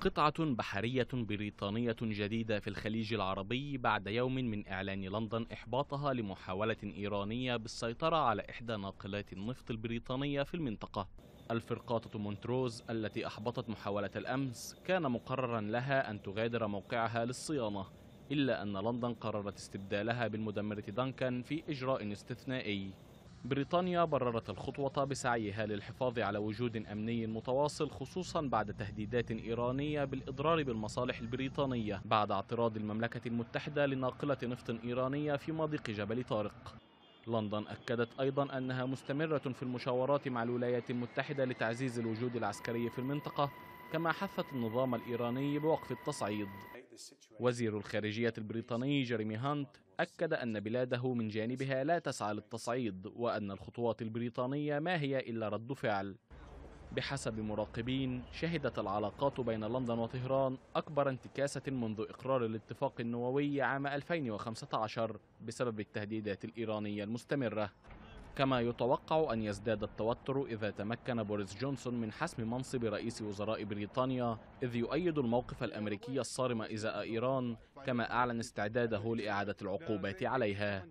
قطعة بحرية بريطانية جديدة في الخليج العربي بعد يوم من إعلان لندن إحباطها لمحاولة إيرانية بالسيطرة على إحدى ناقلات النفط البريطانية في المنطقة الفرقاطة مونتروز التي أحبطت محاولة الأمس كان مقررا لها أن تغادر موقعها للصيانة إلا أن لندن قررت استبدالها بالمدمرة دانكن في إجراء استثنائي بريطانيا بررت الخطوة بسعيها للحفاظ على وجود أمني متواصل خصوصا بعد تهديدات إيرانية بالإضرار بالمصالح البريطانية بعد اعتراض المملكة المتحدة لناقلة نفط إيرانية في مضيق جبل طارق لندن أكدت أيضا أنها مستمرة في المشاورات مع الولايات المتحدة لتعزيز الوجود العسكري في المنطقة كما حثت النظام الإيراني بوقف التصعيد وزير الخارجية البريطاني جيريمي هانت أكد أن بلاده من جانبها لا تسعى للتصعيد وأن الخطوات البريطانية ما هي إلا رد فعل بحسب مراقبين شهدت العلاقات بين لندن وطهران أكبر انتكاسة منذ إقرار الاتفاق النووي عام 2015 بسبب التهديدات الإيرانية المستمرة كما يتوقع أن يزداد التوتر إذا تمكن بوريس جونسون من حسم منصب رئيس وزراء بريطانيا إذ يؤيد الموقف الأمريكي الصارم إزاء إيران كما أعلن استعداده لإعادة العقوبات عليها